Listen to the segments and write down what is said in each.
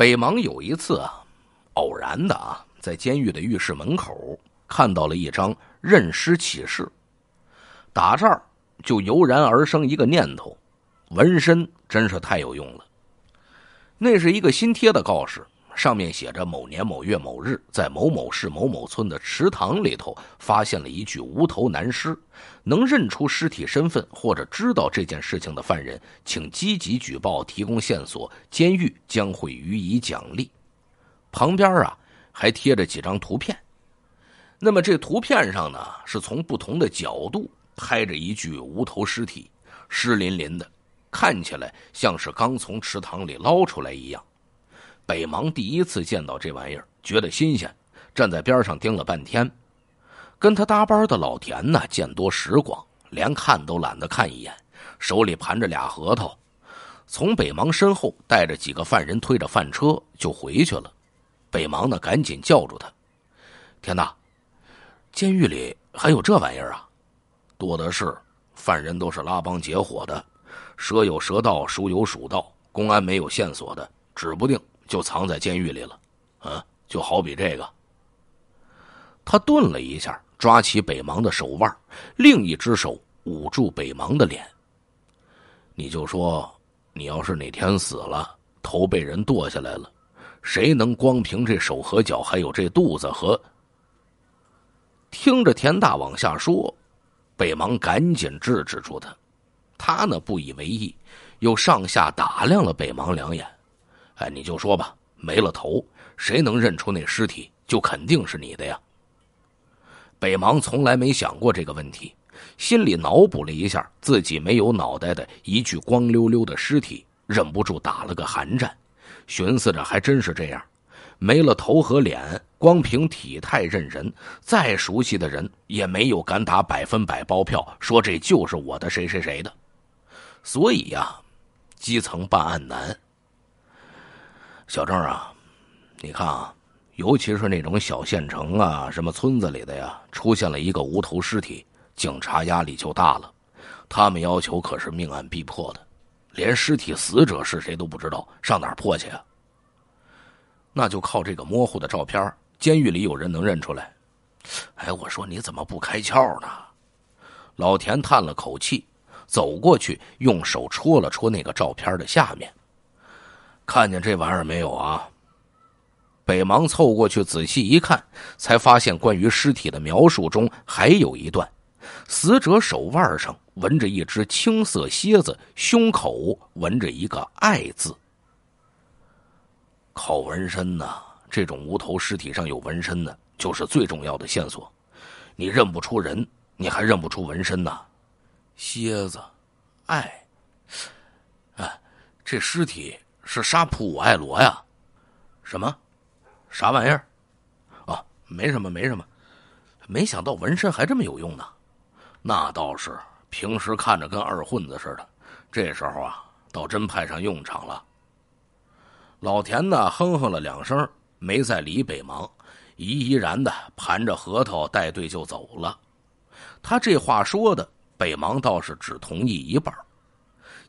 北芒有一次啊，偶然的啊，在监狱的浴室门口看到了一张认尸启事，打这儿就油然而生一个念头：纹身真是太有用了。那是一个新贴的告示。上面写着“某年某月某日，在某某市某某村的池塘里头发现了一具无头男尸，能认出尸体身份或者知道这件事情的犯人，请积极举报，提供线索，监狱将会予以奖励。”旁边啊，还贴着几张图片。那么这图片上呢，是从不同的角度拍着一具无头尸体，湿淋淋的，看起来像是刚从池塘里捞出来一样。北芒第一次见到这玩意儿，觉得新鲜，站在边上盯了半天。跟他搭班的老田呢，见多识广，连看都懒得看一眼，手里盘着俩核桃。从北芒身后带着几个犯人推着饭车就回去了。北芒呢，赶紧叫住他：“田大，监狱里还有这玩意儿啊？多的是，犯人都是拉帮结伙的，蛇有蛇道，鼠有鼠道，公安没有线索的，指不定。”就藏在监狱里了，嗯，就好比这个。他顿了一下，抓起北芒的手腕，另一只手捂住北芒的脸。你就说，你要是哪天死了，头被人剁下来了，谁能光凭这手和脚，还有这肚子和……听着，田大往下说，北芒赶紧制止住他。他呢，不以为意，又上下打量了北芒两眼。哎，你就说吧，没了头，谁能认出那尸体，就肯定是你的呀。北芒从来没想过这个问题，心里脑补了一下自己没有脑袋的一具光溜溜的尸体，忍不住打了个寒战，寻思着还真是这样，没了头和脸，光凭体态认人，再熟悉的人也没有敢打百分百包票说这就是我的谁谁谁的。所以呀，基层办案难。小郑啊，你看啊，尤其是那种小县城啊，什么村子里的呀，出现了一个无头尸体，警察压力就大了。他们要求可是命案必破的，连尸体死者是谁都不知道，上哪破去啊？那就靠这个模糊的照片，监狱里有人能认出来。哎，我说你怎么不开窍呢？老田叹了口气，走过去用手戳了戳那个照片的下面。看见这玩意儿没有啊？北芒凑过去仔细一看，才发现关于尸体的描述中还有一段：死者手腕上纹着一只青色蝎子，胸口纹着一个“爱”字。靠纹身呢？这种无头尸体上有纹身的，就是最重要的线索。你认不出人，你还认不出纹身呐？蝎子，爱，哎，这尸体。是杀普爱罗呀，什么？啥玩意儿？啊，没什么，没什么。没想到纹身还这么有用呢。那倒是，平时看着跟二混子似的，这时候啊，倒真派上用场了。老田呢，哼哼了两声，没再理北芒，怡怡然的盘着核桃，带队就走了。他这话说的，北芒倒是只同意一半。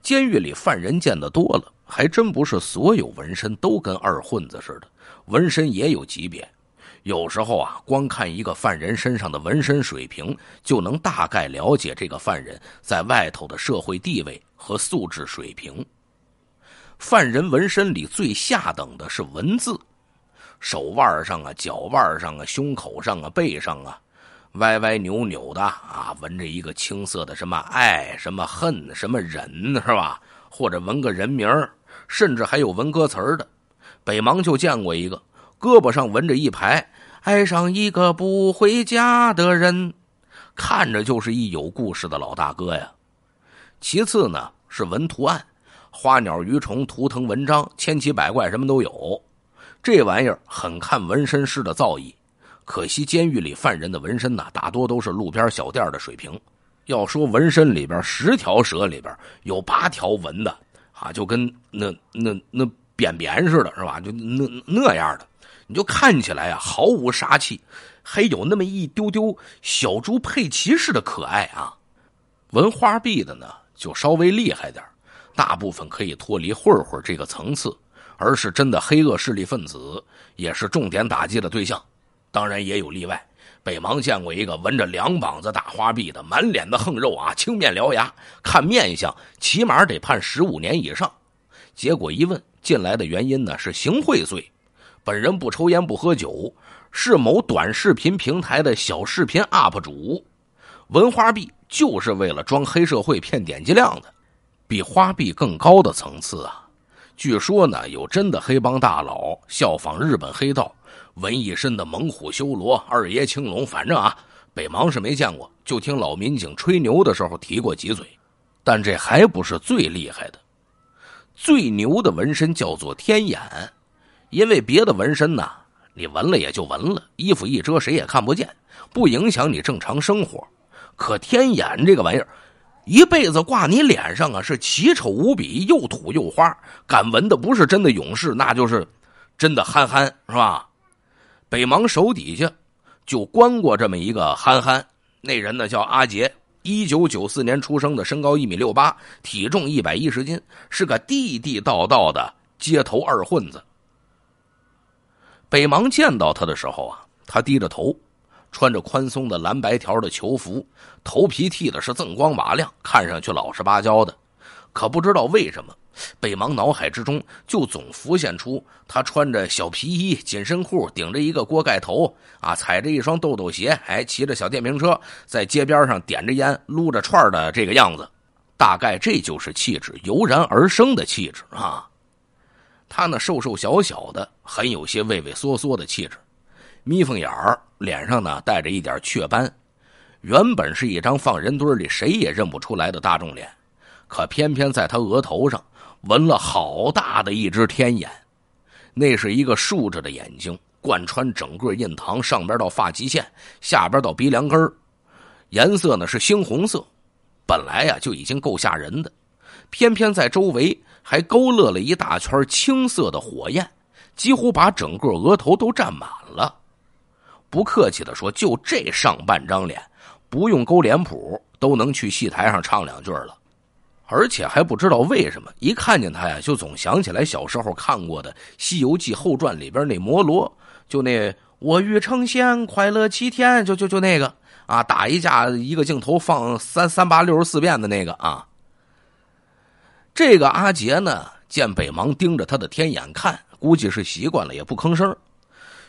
监狱里犯人见的多了。还真不是所有纹身都跟二混子似的，纹身也有级别。有时候啊，光看一个犯人身上的纹身水平，就能大概了解这个犯人在外头的社会地位和素质水平。犯人纹身里最下等的是文字，手腕上啊、脚腕上啊、胸口上啊、背上啊，歪歪扭扭的啊，纹着一个青色的什么爱、什么恨、什么忍，是吧？或者纹个人名儿。甚至还有纹歌词儿的，北芒就见过一个，胳膊上纹着一排“爱上一个不回家的人”，看着就是一有故事的老大哥呀。其次呢是纹图案，花鸟鱼虫、图腾文章，千奇百怪，什么都有。这玩意儿很看纹身师的造诣。可惜监狱里犯人的纹身呢，大多都是路边小店的水平。要说纹身里边，十条蛇里边有八条纹的。啊，就跟那那那扁扁似的，是吧？就那那样的，你就看起来啊，毫无杀气，还有那么一丢丢小猪佩奇似的可爱啊。纹花臂的呢，就稍微厉害点大部分可以脱离混混这个层次，而是真的黑恶势力分子，也是重点打击的对象。当然也有例外。北芒见过一个纹着两膀子大花臂的，满脸的横肉啊，青面獠牙，看面相起码得判十五年以上。结果一问进来的原因呢是行贿罪，本人不抽烟不喝酒，是某短视频平台的小视频 UP 主，纹花臂就是为了装黑社会骗点击量的，比花臂更高的层次啊！据说呢有真的黑帮大佬效仿日本黑道。纹一身的猛虎修罗二爷青龙，反正啊，北芒是没见过，就听老民警吹牛的时候提过几嘴。但这还不是最厉害的，最牛的纹身叫做天眼，因为别的纹身呢，你纹了也就纹了，衣服一遮谁也看不见，不影响你正常生活。可天眼这个玩意儿，一辈子挂你脸上啊，是奇丑无比，又土又花。敢纹的不是真的勇士，那就是真的憨憨，是吧？北芒手底下就关过这么一个憨憨，那人呢叫阿杰，一九九四年出生的，身高一米六八，体重一百一十斤，是个地地道道的街头二混子。北芒见到他的时候啊，他低着头，穿着宽松的蓝白条的囚服，头皮剃的是锃光瓦亮，看上去老实巴交的，可不知道为什么。北芒脑海之中就总浮现出他穿着小皮衣、紧身裤，顶着一个锅盖头，啊，踩着一双豆豆鞋，哎，骑着小电瓶车，在街边上点着烟、撸着串的这个样子。大概这就是气质，油然而生的气质啊。他那瘦瘦小小的，很有些畏畏缩缩的气质，眯缝眼儿，脸上呢带着一点雀斑，原本是一张放人堆里谁也认不出来的大众脸，可偏偏在他额头上。纹了好大的一只天眼，那是一个竖着的眼睛，贯穿整个印堂，上边到发际线，下边到鼻梁根颜色呢是猩红色，本来呀就已经够吓人的，偏偏在周围还勾勒了一大圈青色的火焰，几乎把整个额头都占满了。不客气的说，就这上半张脸，不用勾脸谱，都能去戏台上唱两句了。而且还不知道为什么，一看见他呀，就总想起来小时候看过的《西游记后传》里边那摩罗，就那我欲成仙，快乐七天，就就就那个啊，打一架一个镜头放三三八六十四遍的那个啊。这个阿杰呢，见北芒盯着他的天眼看，估计是习惯了，也不吭声，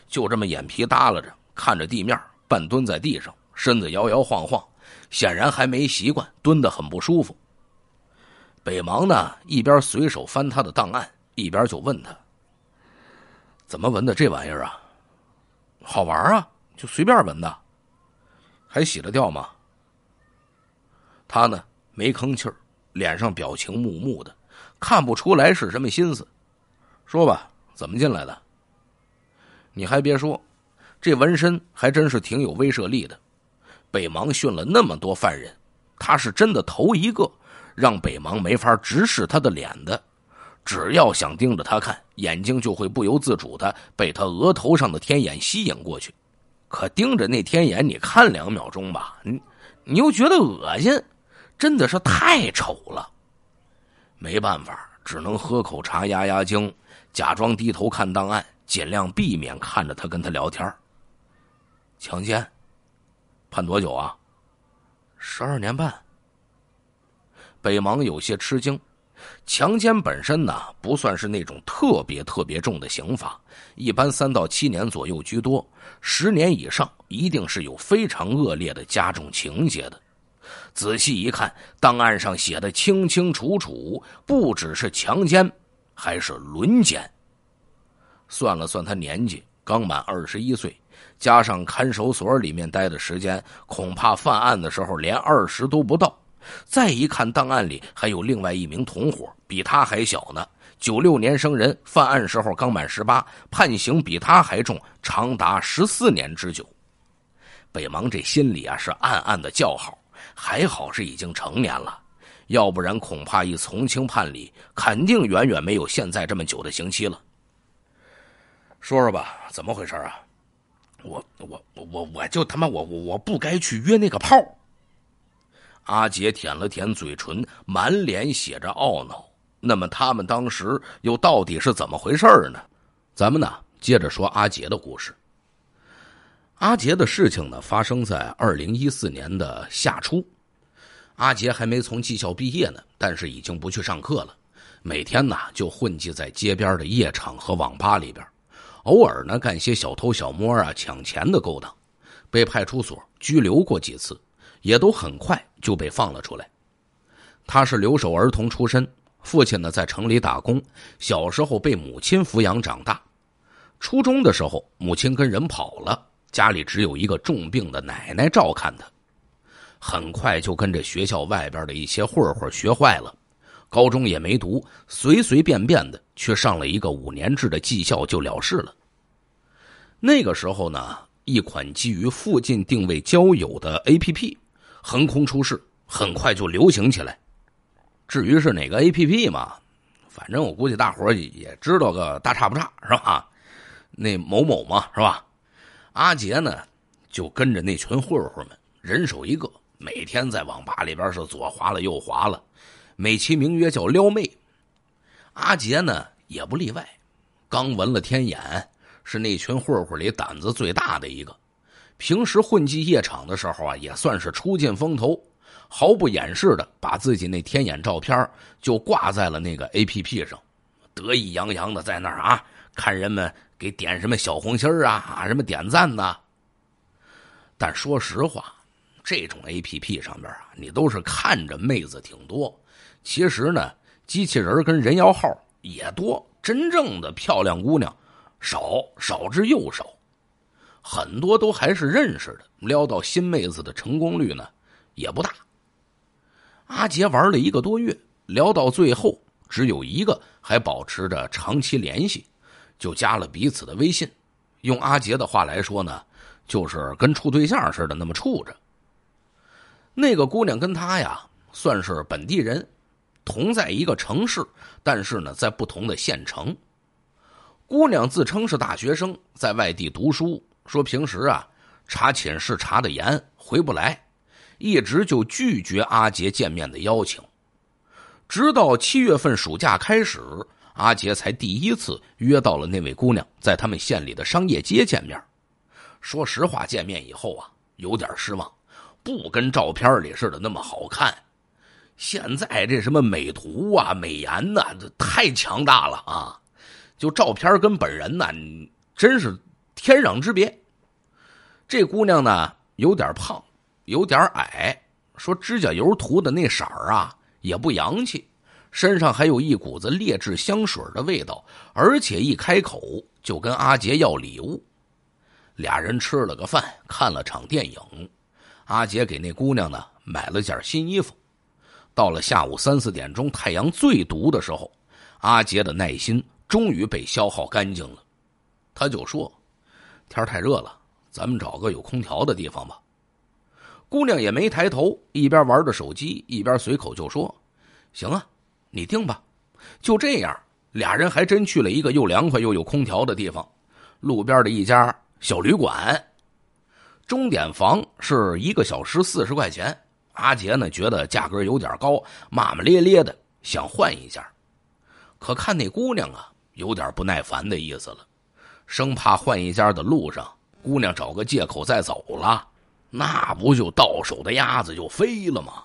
就这么眼皮耷拉着看着地面，半蹲在地上，身子摇摇晃晃，显然还没习惯，蹲得很不舒服。北芒呢，一边随手翻他的档案，一边就问他：“怎么纹的这玩意儿啊？好玩啊？就随便纹的，还洗得掉吗？”他呢，没吭气儿，脸上表情木木的，看不出来是什么心思。说吧，怎么进来的？你还别说，这纹身还真是挺有威慑力的。北芒训了那么多犯人，他是真的头一个。让北芒没法直视他的脸的，只要想盯着他看，眼睛就会不由自主的被他额头上的天眼吸引过去。可盯着那天眼，你看两秒钟吧，你，你又觉得恶心，真的是太丑了。没办法，只能喝口茶压压惊，假装低头看档案，尽量避免看着他跟他聊天。强奸，判多久啊？十二年半。北芒有些吃惊，强奸本身呢不算是那种特别特别重的刑罚，一般三到七年左右居多，十年以上一定是有非常恶劣的加重情节的。仔细一看，档案上写的清清楚楚，不只是强奸，还是轮奸。算了算，他年纪刚满二十一岁，加上看守所里面待的时间，恐怕犯案的时候连二十都不到。再一看，档案里还有另外一名同伙，比他还小呢，九六年生人，犯案时候刚满十八，判刑比他还重，长达十四年之久。北芒这心里啊是暗暗的叫好，还好是已经成年了，要不然恐怕一从轻判理，肯定远远没有现在这么久的刑期了。说说吧，怎么回事啊？我我我我我就他妈我我我不该去约那个炮。阿杰舔了舔嘴唇，满脸写着懊恼。那么他们当时又到底是怎么回事呢？咱们呢，接着说阿杰的故事。阿杰的事情呢，发生在二零一四年的夏初。阿杰还没从技校毕业呢，但是已经不去上课了，每天呢就混迹在街边的夜场和网吧里边，偶尔呢干些小偷小摸啊、抢钱的勾当，被派出所拘留过几次，也都很快。就被放了出来。他是留守儿童出身，父亲呢在城里打工，小时候被母亲抚养长大。初中的时候，母亲跟人跑了，家里只有一个重病的奶奶照看他。很快就跟着学校外边的一些混混学坏了，高中也没读，随随便便的去上了一个五年制的技校就了事了。那个时候呢，一款基于附近定位交友的 APP。横空出世，很快就流行起来。至于是哪个 A P P 嘛，反正我估计大伙也知道个大差不差，是吧？那某某嘛，是吧？阿杰呢，就跟着那群混混们，人手一个，每天在网吧里边是左划了右划了，美其名曰叫撩妹。阿杰呢，也不例外。刚纹了天眼，是那群混混里胆子最大的一个。平时混迹夜场的时候啊，也算是出尽风头，毫不掩饰的把自己那天眼照片就挂在了那个 A P P 上，得意洋洋的在那儿啊看人们给点什么小红心啊，啊什么点赞呐。但说实话，这种 A P P 上边啊，你都是看着妹子挺多，其实呢，机器人跟人妖号也多，真正的漂亮姑娘少，少之又少。很多都还是认识的，撩到新妹子的成功率呢也不大。阿杰玩了一个多月，聊到最后只有一个还保持着长期联系，就加了彼此的微信。用阿杰的话来说呢，就是跟处对象似的那么处着。那个姑娘跟他呀算是本地人，同在一个城市，但是呢在不同的县城。姑娘自称是大学生，在外地读书。说平时啊，查寝室查的严，回不来，一直就拒绝阿杰见面的邀请。直到七月份暑假开始，阿杰才第一次约到了那位姑娘，在他们县里的商业街见面。说实话，见面以后啊，有点失望，不跟照片里似的那么好看。现在这什么美图啊、美颜呐，这太强大了啊！就照片跟本人呐，真是。天壤之别，这姑娘呢有点胖，有点矮，说指甲油涂的那色儿啊也不洋气，身上还有一股子劣质香水的味道，而且一开口就跟阿杰要礼物。俩人吃了个饭，看了场电影，阿杰给那姑娘呢买了件新衣服。到了下午三四点钟，太阳最毒的时候，阿杰的耐心终于被消耗干净了，他就说。天太热了，咱们找个有空调的地方吧。姑娘也没抬头，一边玩着手机，一边随口就说：“行啊，你定吧。”就这样，俩人还真去了一个又凉快又有空调的地方——路边的一家小旅馆。钟点房是一个小时四十块钱。阿杰呢觉得价格有点高，骂骂咧咧的想换一下，可看那姑娘啊，有点不耐烦的意思了。生怕换一家的路上，姑娘找个借口再走了，那不就到手的鸭子就飞了吗？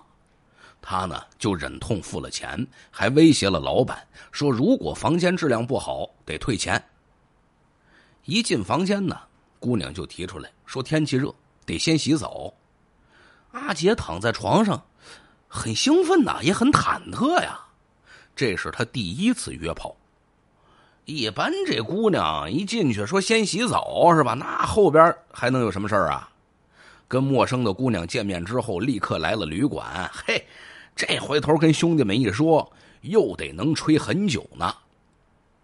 他呢就忍痛付了钱，还威胁了老板说，如果房间质量不好得退钱。一进房间呢，姑娘就提出来说天气热，得先洗澡。阿杰躺在床上，很兴奋呐，也很忐忑呀，这是他第一次约炮。一般这姑娘一进去说先洗澡是吧？那后边还能有什么事儿啊？跟陌生的姑娘见面之后，立刻来了旅馆。嘿，这回头跟兄弟们一说，又得能吹很久呢。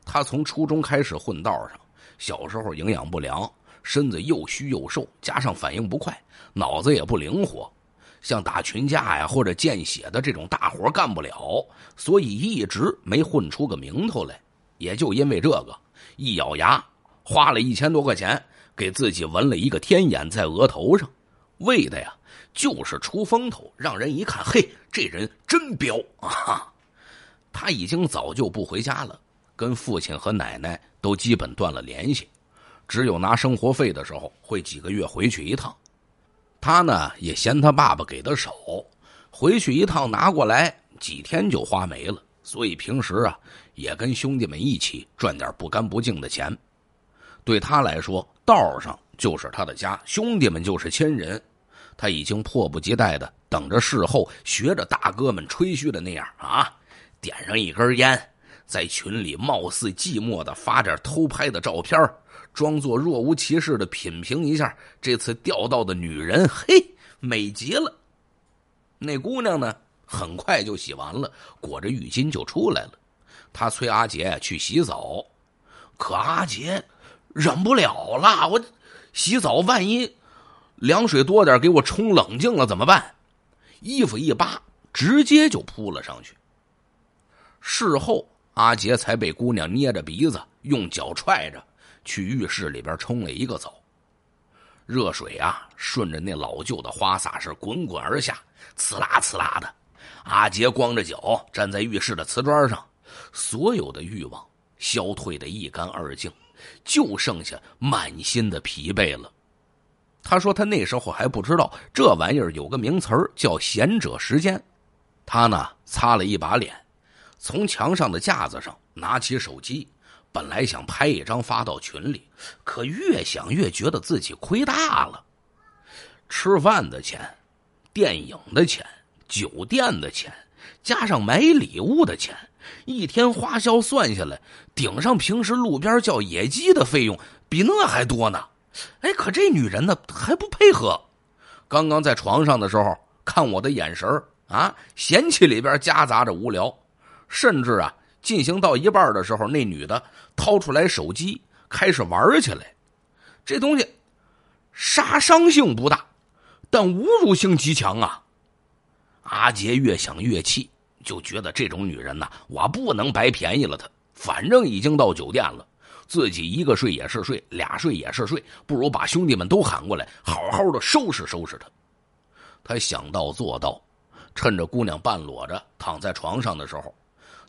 他从初中开始混道上，小时候营养不良，身子又虚又瘦，加上反应不快，脑子也不灵活，像打群架呀或者见血的这种大活干不了，所以一直没混出个名头来。也就因为这个，一咬牙，花了一千多块钱给自己纹了一个天眼在额头上，为的呀就是出风头，让人一看，嘿，这人真彪 啊！他已经早就不回家了，跟父亲和奶奶都基本断了联系，只有拿生活费的时候会几个月回去一趟。他呢也嫌他爸爸给的少，回去一趟拿过来几天就花没了，所以平时啊。也跟兄弟们一起赚点不干不净的钱，对他来说，道上就是他的家，兄弟们就是亲人。他已经迫不及待的等着事后学着大哥们吹嘘的那样啊，点上一根烟，在群里貌似寂寞的发点偷拍的照片，装作若无其事的品评一下这次钓到的女人，嘿，美极了。那姑娘呢，很快就洗完了，裹着浴巾就出来了。他催阿杰去洗澡，可阿杰忍不了了。我洗澡，万一凉水多点给我冲冷静了怎么办？衣服一扒，直接就扑了上去。事后阿杰才被姑娘捏着鼻子，用脚踹着去浴室里边冲了一个澡。热水啊，顺着那老旧的花洒是滚滚而下，刺啦刺啦的。阿杰光着脚站在浴室的瓷砖上。所有的欲望消退的一干二净，就剩下满心的疲惫了。他说：“他那时候还不知道这玩意儿有个名词儿叫‘贤者时间’。”他呢，擦了一把脸，从墙上的架子上拿起手机，本来想拍一张发到群里，可越想越觉得自己亏大了：吃饭的钱、电影的钱、酒店的钱，加上买礼物的钱。一天花销算下来，顶上平时路边叫野鸡的费用，比那还多呢。哎，可这女人呢还不配合。刚刚在床上的时候，看我的眼神啊，嫌弃里边夹杂着无聊。甚至啊，进行到一半的时候，那女的掏出来手机开始玩起来。这东西杀伤性不大，但侮辱性极强啊！阿杰越想越气。就觉得这种女人呢，我不能白便宜了她。反正已经到酒店了，自己一个睡也是睡，俩睡也是睡，不如把兄弟们都喊过来，好好的收拾收拾她。他想到做到，趁着姑娘半裸着躺在床上的时候，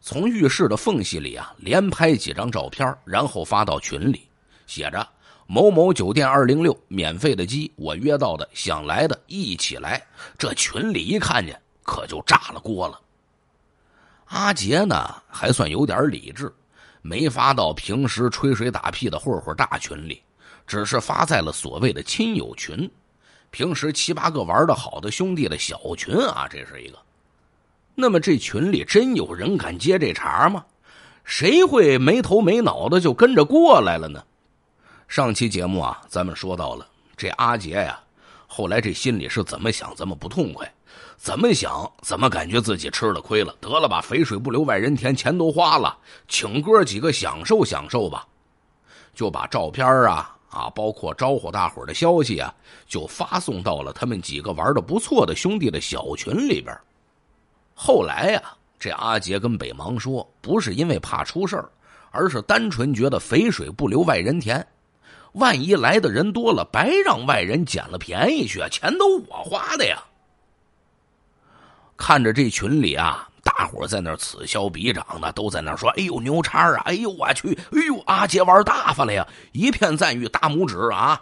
从浴室的缝隙里啊，连拍几张照片，然后发到群里，写着“某某酒店二零六，免费的鸡，我约到的，想来的一起来”。这群里一看见，可就炸了锅了。阿杰呢，还算有点理智，没发到平时吹水打屁的混混大群里，只是发在了所谓的亲友群，平时七八个玩的好的兄弟的小群啊，这是一个。那么这群里真有人敢接这茬吗？谁会没头没脑的就跟着过来了呢？上期节目啊，咱们说到了这阿杰呀，后来这心里是怎么想，怎么不痛快。怎么想？怎么感觉自己吃了亏了？得了吧，肥水不流外人田，钱都花了，请哥几个享受享受吧。就把照片啊啊，包括招呼大伙的消息啊，就发送到了他们几个玩的不错的兄弟的小群里边。后来呀，这阿杰跟北芒说，不是因为怕出事儿，而是单纯觉得肥水不流外人田，万一来的人多了，白让外人捡了便宜去，钱都我花的呀。看着这群里啊，大伙在那此消彼长的，都在那说：“哎呦牛叉啊！哎呦我去！哎呦阿杰玩大发了呀！”一片赞誉，大拇指啊，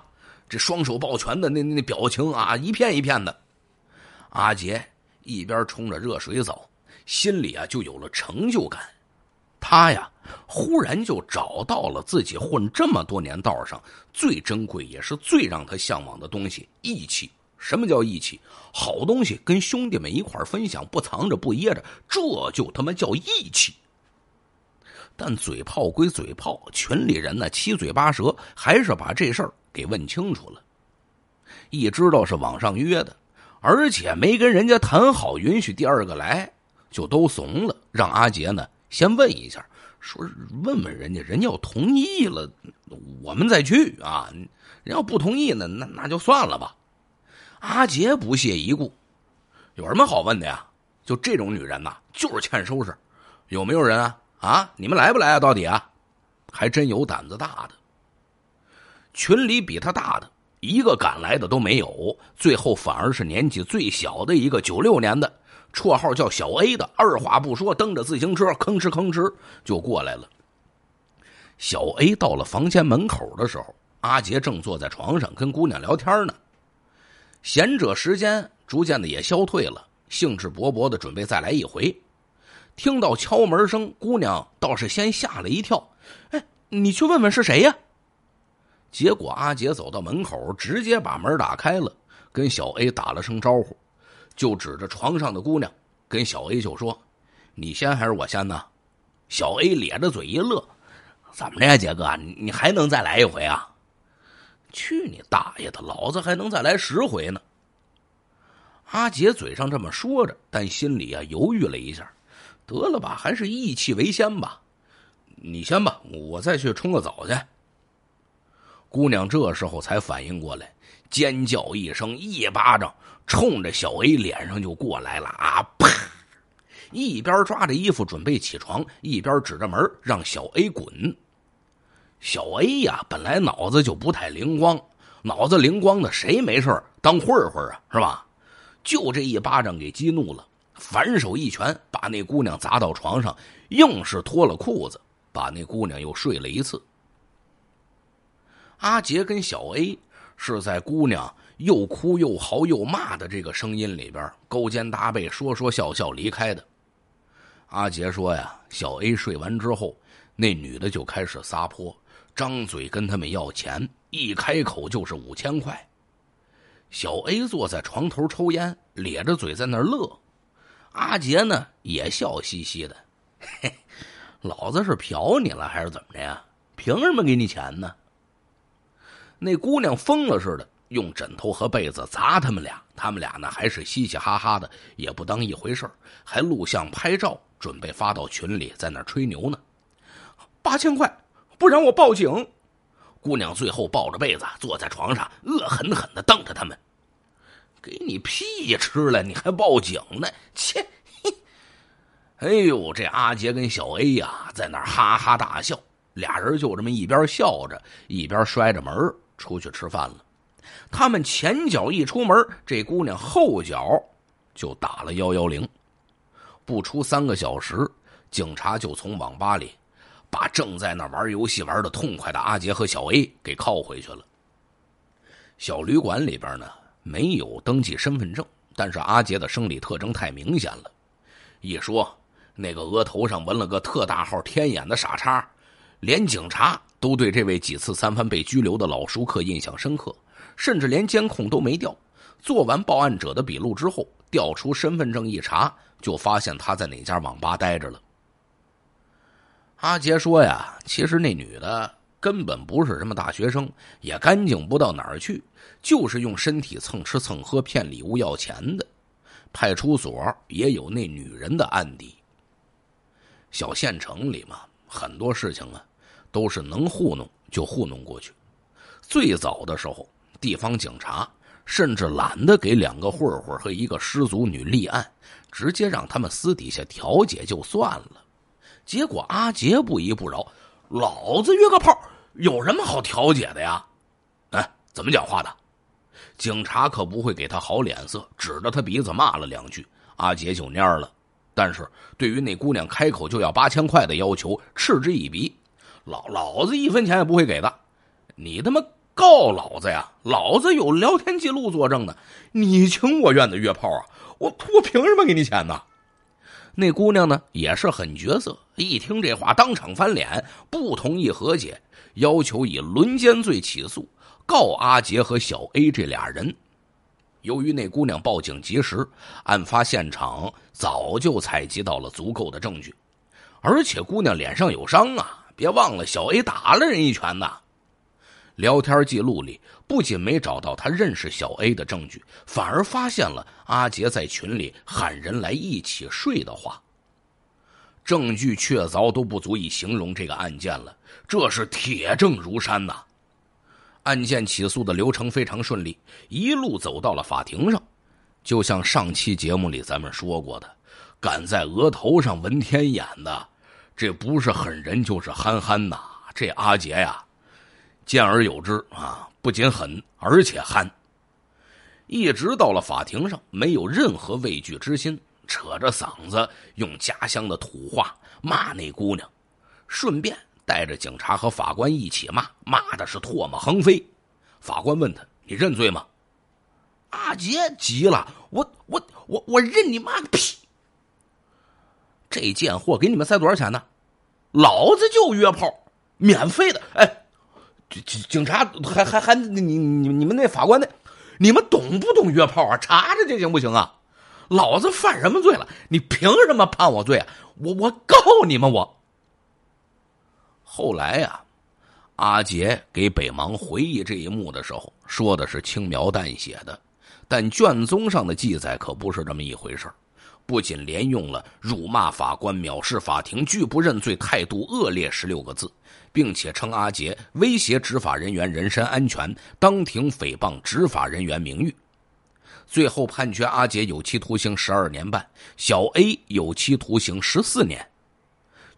这双手抱拳的那那表情啊，一片一片的。阿杰一边冲着热水走，心里啊就有了成就感。他呀，忽然就找到了自己混这么多年道上最珍贵也是最让他向往的东西——义气。什么叫义气？好东西跟兄弟们一块分享，不藏着不掖着，这就他妈叫义气。但嘴炮归嘴炮，群里人呢七嘴八舌，还是把这事儿给问清楚了。一知道是网上约的，而且没跟人家谈好允许第二个来，就都怂了，让阿杰呢先问一下，说问问人家人家要同意了，我们再去啊；人要不同意呢，那那就算了吧。阿杰不屑一顾：“有什么好问的呀？就这种女人呐，就是欠收拾。有没有人啊？啊，你们来不来啊？到底啊？还真有胆子大的。群里比他大的一个敢来的都没有，最后反而是年纪最小的一个九六年的，绰号叫小 A 的，二话不说，蹬着自行车吭哧吭哧就过来了。小 A 到了房间门口的时候，阿杰正坐在床上跟姑娘聊天呢。”贤者时间逐渐的也消退了，兴致勃勃的准备再来一回。听到敲门声，姑娘倒是先吓了一跳：“哎，你去问问是谁呀？”结果阿杰走到门口，直接把门打开了，跟小 A 打了声招呼，就指着床上的姑娘，跟小 A 就说：“你先还是我先呢？”小 A 咧着嘴一乐：“怎么着，杰哥，你还能再来一回啊？”去你大爷的！老子还能再来十回呢。阿杰嘴上这么说着，但心里啊犹豫了一下，得了吧，还是义气为先吧。你先吧，我再去冲个澡去。姑娘这时候才反应过来，尖叫一声，一巴掌冲着小 A 脸上就过来了啊！啪！一边抓着衣服准备起床，一边指着门让小 A 滚。小 A 呀，本来脑子就不太灵光，脑子灵光的谁没事当混混啊？是吧？就这一巴掌给激怒了，反手一拳把那姑娘砸到床上，硬是脱了裤子，把那姑娘又睡了一次。阿杰跟小 A 是在姑娘又哭又嚎又骂的这个声音里边勾肩搭背说说笑笑离开的。阿杰说呀，小 A 睡完之后，那女的就开始撒泼。张嘴跟他们要钱，一开口就是五千块。小 A 坐在床头抽烟，咧着嘴在那乐。阿杰呢也笑嘻嘻的，嘿，老子是嫖你了还是怎么的呀？凭什么给你钱呢？那姑娘疯了似的，用枕头和被子砸他们俩。他们俩呢还是嘻嘻哈哈的，也不当一回事还录像拍照，准备发到群里，在那吹牛呢。八千块。不然我报警！姑娘最后抱着被子坐在床上，恶狠狠的瞪着他们：“给你屁吃了，你还报警呢？切！”哎呦，这阿杰跟小 A 呀，在那儿哈哈大笑，俩人就这么一边笑着一边摔着门出去吃饭了。他们前脚一出门，这姑娘后脚就打了幺幺零。不出三个小时，警察就从网吧里。把正在那玩游戏玩的痛快的阿杰和小 A 给铐回去了。小旅馆里边呢没有登记身份证，但是阿杰的生理特征太明显了，一说那个额头上纹了个特大号天眼的傻叉，连警察都对这位几次三番被拘留的老熟客印象深刻，甚至连监控都没调。做完报案者的笔录之后，调出身份证一查，就发现他在哪家网吧待着了。阿杰说呀，其实那女的根本不是什么大学生，也干净不到哪儿去，就是用身体蹭吃蹭喝骗礼物要钱的。派出所也有那女人的案底。小县城里嘛，很多事情啊，都是能糊弄就糊弄过去。最早的时候，地方警察甚至懒得给两个混混和一个失足女立案，直接让他们私底下调解就算了。结果阿杰不依不饶，老子约个炮有什么好调解的呀？哎，怎么讲话的？警察可不会给他好脸色，指着他鼻子骂了两句，阿杰就蔫了。但是对于那姑娘开口就要八千块的要求，嗤之以鼻。老老子一分钱也不会给的，你他妈告老子呀？老子有聊天记录作证的，你情我愿的约炮啊，我我凭什么给你钱呢？那姑娘呢，也是狠角色。一听这话，当场翻脸，不同意和解，要求以轮奸罪起诉，告阿杰和小 A 这俩人。由于那姑娘报警及时，案发现场早就采集到了足够的证据，而且姑娘脸上有伤啊，别忘了小 A 打了人一拳呢。聊天记录里。不仅没找到他认识小 A 的证据，反而发现了阿杰在群里喊人来一起睡的话，证据确凿都不足以形容这个案件了，这是铁证如山呐！案件起诉的流程非常顺利，一路走到了法庭上。就像上期节目里咱们说过的，敢在额头上纹天眼的，这不是狠人就是憨憨呐。这阿杰呀，见而有之啊。不仅狠，而且憨，一直到了法庭上，没有任何畏惧之心，扯着嗓子用家乡的土话骂那姑娘，顺便带着警察和法官一起骂，骂的是唾沫横飞。法官问他：“你认罪吗？”阿杰急了：“我我我我认你妈个屁！这贱货给你们塞多少钱呢？老子就约炮，免费的。”哎。警警察还还还你你你们那法官那，你们懂不懂约炮啊？查查去行不行啊？老子犯什么罪了？你凭什么判我罪啊？我我告你们我。后来呀，阿杰给北芒回忆这一幕的时候，说的是轻描淡写的，但卷宗上的记载可不是这么一回事儿。不仅连用了辱骂法官、藐视法庭、拒不认罪、态度恶劣十六个字，并且称阿杰威胁执法人员人身安全，当庭诽谤执法人员名誉。最后判决阿杰有期徒刑十二年半，小 A 有期徒刑十四年。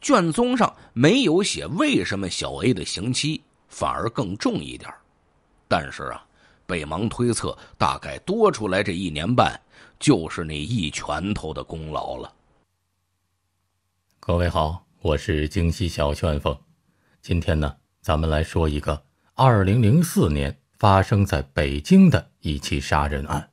卷宗上没有写为什么小 A 的刑期反而更重一点但是啊，北芒推测大概多出来这一年半。就是你一拳头的功劳了。各位好，我是京西小旋风，今天呢，咱们来说一个2004年发生在北京的一起杀人案。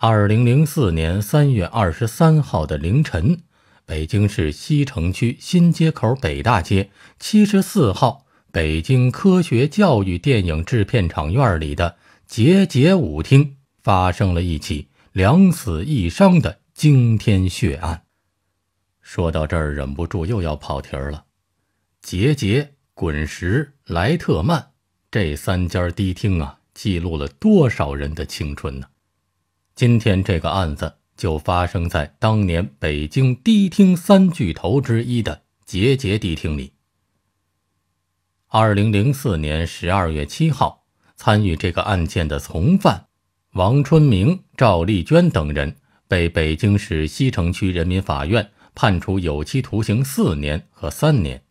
2004年3月23号的凌晨，北京市西城区新街口北大街74号北京科学教育电影制片厂院里的杰杰舞厅发生了一起。两死一伤的惊天血案。说到这儿，忍不住又要跑题儿了。杰杰、滚石、莱特曼这三家迪厅啊，记录了多少人的青春呢？今天这个案子就发生在当年北京迪厅三巨头之一的杰杰迪厅里。二零零四年十二月七号，参与这个案件的从犯。王春明、赵丽娟等人被北京市西城区人民法院判处有期徒刑四年和三年，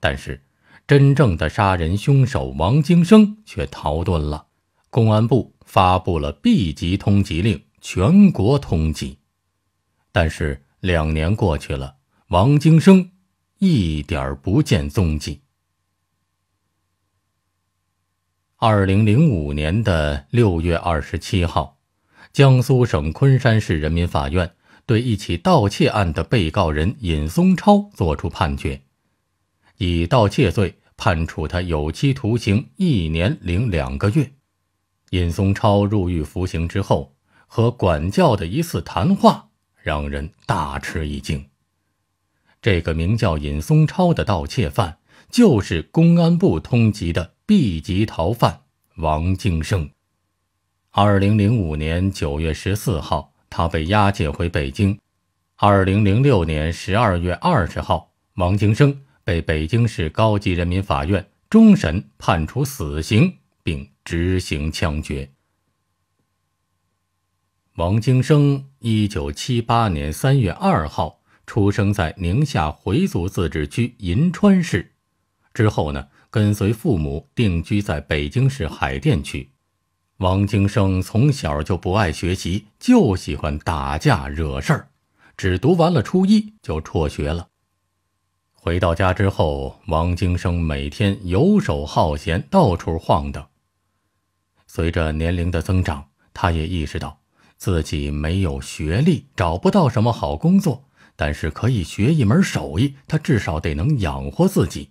但是，真正的杀人凶手王京生却逃遁了。公安部发布了 B 级通缉令，全国通缉。但是，两年过去了，王京生一点不见踪迹。二零零五年的六月二十七号，江苏省昆山市人民法院对一起盗窃案的被告人尹松超作出判决，以盗窃罪判处他有期徒刑一年零两个月。尹松超入狱服刑之后，和管教的一次谈话让人大吃一惊，这个名叫尹松超的盗窃犯就是公安部通缉的。B 级逃犯王京生，二零零五年九月十四号，他被押解回北京。二零零六年十二月二十号，王京生被北京市高级人民法院终审判处死刑，并执行枪决。王京生一九七八年三月二号出生在宁夏回族自治区银川市，之后呢？跟随父母定居在北京市海淀区，王京生从小就不爱学习，就喜欢打架惹事儿，只读完了初一就辍学了。回到家之后，王京生每天游手好闲，到处晃荡。随着年龄的增长，他也意识到自己没有学历，找不到什么好工作，但是可以学一门手艺，他至少得能养活自己。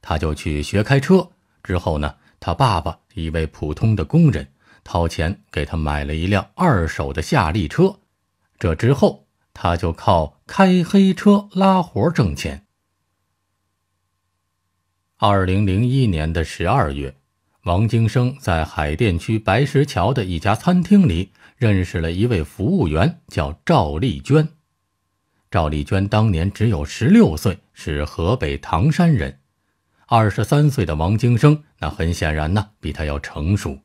他就去学开车，之后呢，他爸爸一位普通的工人掏钱给他买了一辆二手的夏利车。这之后，他就靠开黑车拉活挣钱。二零零一年的十二月，王京生在海淀区白石桥的一家餐厅里认识了一位服务员，叫赵丽娟。赵丽娟当年只有十六岁，是河北唐山人。二十三岁的王京生，那很显然呢，比他要成熟。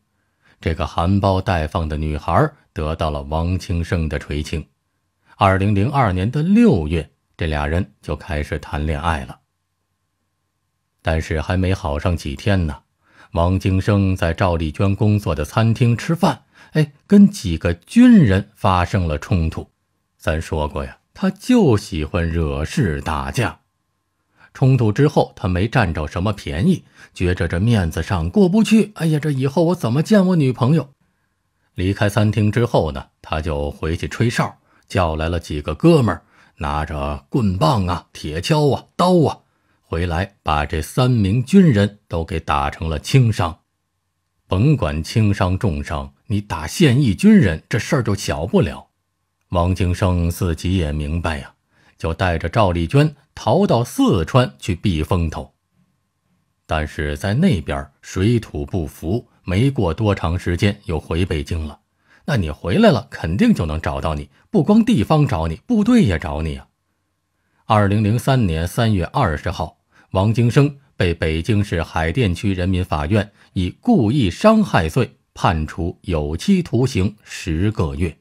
这个含苞待放的女孩得到了王金生的垂青。二零零二年的六月，这俩人就开始谈恋爱了。但是还没好上几天呢，王京生在赵丽娟工作的餐厅吃饭，哎，跟几个军人发生了冲突。咱说过呀，他就喜欢惹事打架。冲突之后，他没占着什么便宜，觉着这面子上过不去。哎呀，这以后我怎么见我女朋友？离开餐厅之后呢，他就回去吹哨，叫来了几个哥们儿，拿着棍棒啊、铁锹啊、刀啊，回来把这三名军人都给打成了轻伤。甭管轻伤重伤，你打现役军人，这事儿就小不了。王京生自己也明白呀，就带着赵丽娟。逃到四川去避风头，但是在那边水土不服，没过多长时间又回北京了。那你回来了，肯定就能找到你，不光地方找你，部队也找你啊。二零零三年三月二十号，王京生被北京市海淀区人民法院以故意伤害罪判处有期徒刑十个月。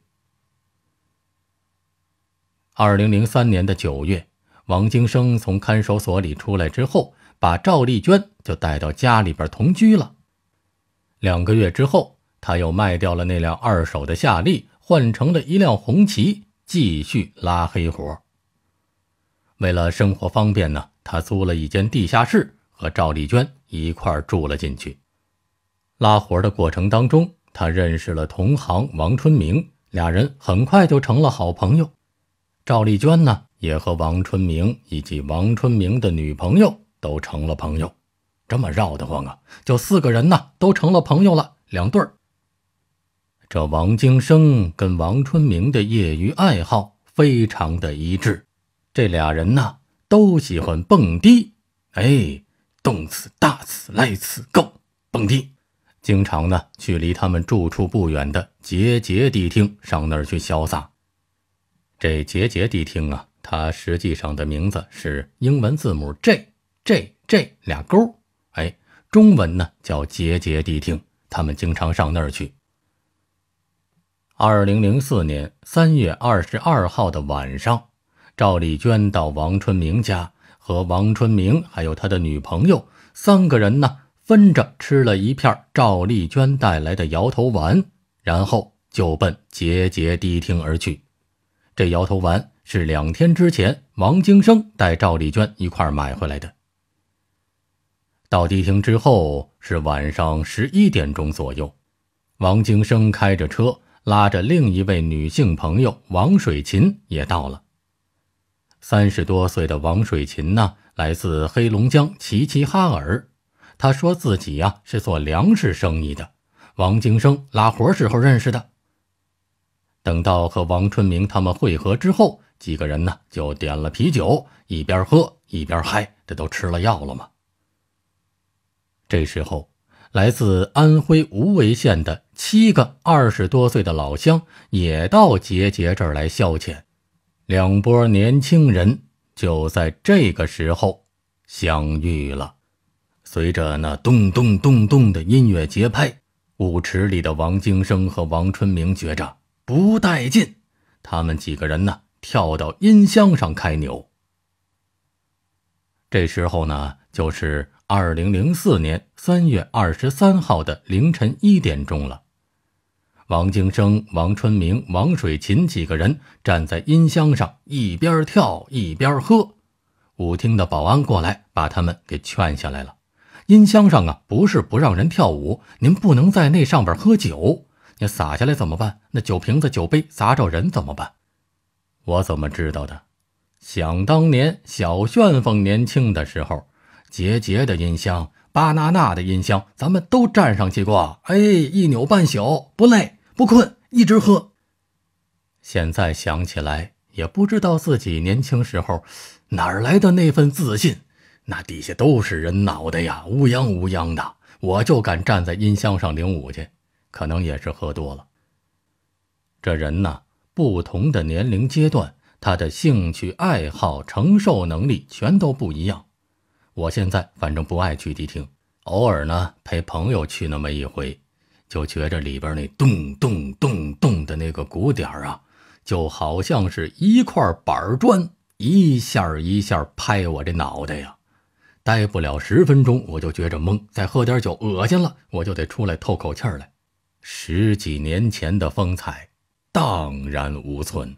二零零三年的九月。王京生从看守所里出来之后，把赵丽娟就带到家里边同居了。两个月之后，他又卖掉了那辆二手的夏利，换成了一辆红旗，继续拉黑活。为了生活方便呢，他租了一间地下室，和赵丽娟一块住了进去。拉活的过程当中，他认识了同行王春明，俩人很快就成了好朋友。赵丽娟呢，也和王春明以及王春明的女朋友都成了朋友，这么绕得慌啊！就四个人呢，都成了朋友了，两对儿。这王京生跟王春明的业余爱好非常的一致，这俩人呢都喜欢蹦迪，哎，动次大次赖次够蹦迪，经常呢去离他们住处不远的杰杰迪厅上那儿去潇洒。这杰节谛听啊，它实际上的名字是英文字母 J J J 俩勾，哎，中文呢叫杰节谛听。他们经常上那儿去。二零零四年三月二十二号的晚上，赵丽娟到王春明家，和王春明还有他的女朋友三个人呢，分着吃了一片赵丽娟带来的摇头丸，然后就奔杰节谛听而去。这摇头丸是两天之前，王京生带赵丽娟一块买回来的。到迪厅之后是晚上十一点钟左右，王京生开着车拉着另一位女性朋友王水琴也到了。三十多岁的王水琴呢，来自黑龙江齐齐哈尔，她说自己呀是做粮食生意的，王京生拉活时候认识的。等到和王春明他们会合之后，几个人呢就点了啤酒，一边喝一边嗨。这都吃了药了吗？这时候，来自安徽无为县的七个二十多岁的老乡也到杰杰这儿来消遣。两拨年轻人就在这个时候相遇了。随着那咚咚咚咚的音乐节拍，舞池里的王京生和王春明觉着。不带劲！他们几个人呢？跳到音箱上开扭。这时候呢，就是二零零四年三月二十三号的凌晨一点钟了。王京生、王春明、王水琴几个人站在音箱上，一边跳一边喝。舞厅的保安过来，把他们给劝下来了。音箱上啊，不是不让人跳舞，您不能在那上边喝酒。那撒下来怎么办？那酒瓶子、酒杯砸着人怎么办？我怎么知道的？想当年小旋风年轻的时候，杰杰的音箱、巴纳纳的音箱，咱们都站上去过。哎，一扭半宿不累不困，一直喝。现在想起来也不知道自己年轻时候哪儿来的那份自信。那底下都是人脑袋呀，乌央乌央的，我就敢站在音箱上领舞去。可能也是喝多了。这人呢，不同的年龄阶段，他的兴趣爱好、承受能力全都不一样。我现在反正不爱去迪厅，偶尔呢陪朋友去那么一回，就觉着里边那咚咚咚咚的那个鼓点啊，就好像是一块板砖一下一下拍我这脑袋呀，待不了十分钟我就觉着懵，再喝点酒恶心了，我就得出来透口气来。十几年前的风采，荡然无存。